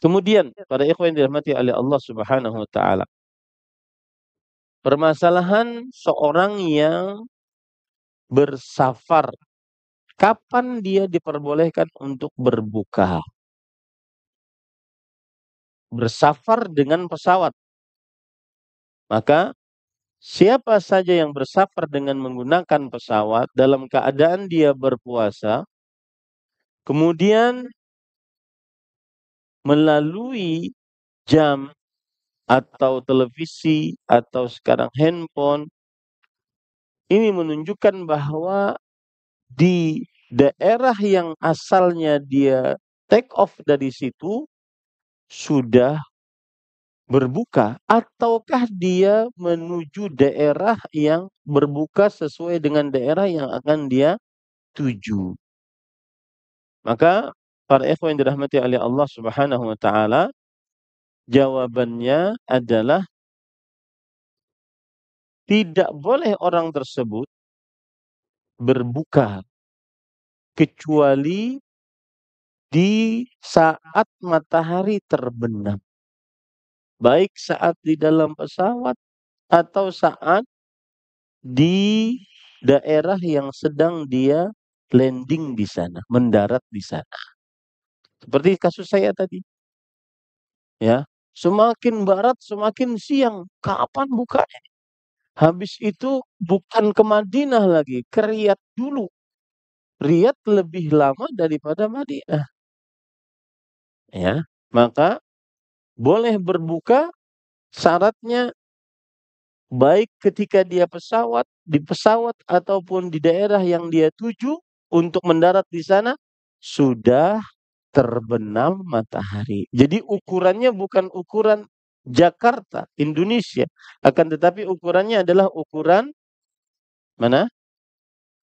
Kemudian iya. pada ikhwan yang dirahmati oleh Allah Subhanahu wa taala. Permasalahan seorang yang bersafar kapan dia diperbolehkan untuk berbuka? Bersafar dengan pesawat. Maka siapa saja yang bersafar dengan menggunakan pesawat dalam keadaan dia berpuasa, kemudian melalui jam atau televisi atau sekarang handphone ini menunjukkan bahwa di daerah yang asalnya dia take off dari situ sudah berbuka ataukah dia menuju daerah yang berbuka sesuai dengan daerah yang akan dia tuju. Maka para ikhwan yang dirahmati oleh Allah Subhanahu wa taala, jawabannya adalah tidak boleh orang tersebut berbuka kecuali di saat matahari terbenam. Baik saat di dalam pesawat atau saat di daerah yang sedang dia landing di sana, mendarat di sana. Seperti kasus saya tadi. Ya, semakin barat semakin siang. Kapan bukanya? Habis itu bukan ke Madinah lagi, ke Riyadh dulu. Riyadh lebih lama daripada Madinah. Ya, maka boleh berbuka syaratnya baik ketika dia pesawat di pesawat ataupun di daerah yang dia tuju untuk mendarat di sana sudah terbenam matahari. Jadi ukurannya bukan ukuran Jakarta, Indonesia, akan tetapi ukurannya adalah ukuran mana?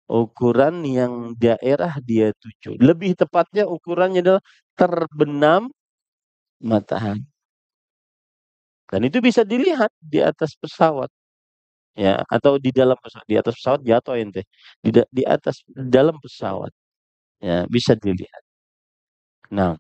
Ukuran yang daerah dia tuju. Lebih tepatnya ukurannya adalah terbenam matahari. Dan itu bisa dilihat di atas pesawat. Ya, atau di dalam pesawat, di atas pesawat jatuh ente. Di, di atas dalam pesawat. Ya, bisa dilihat. No.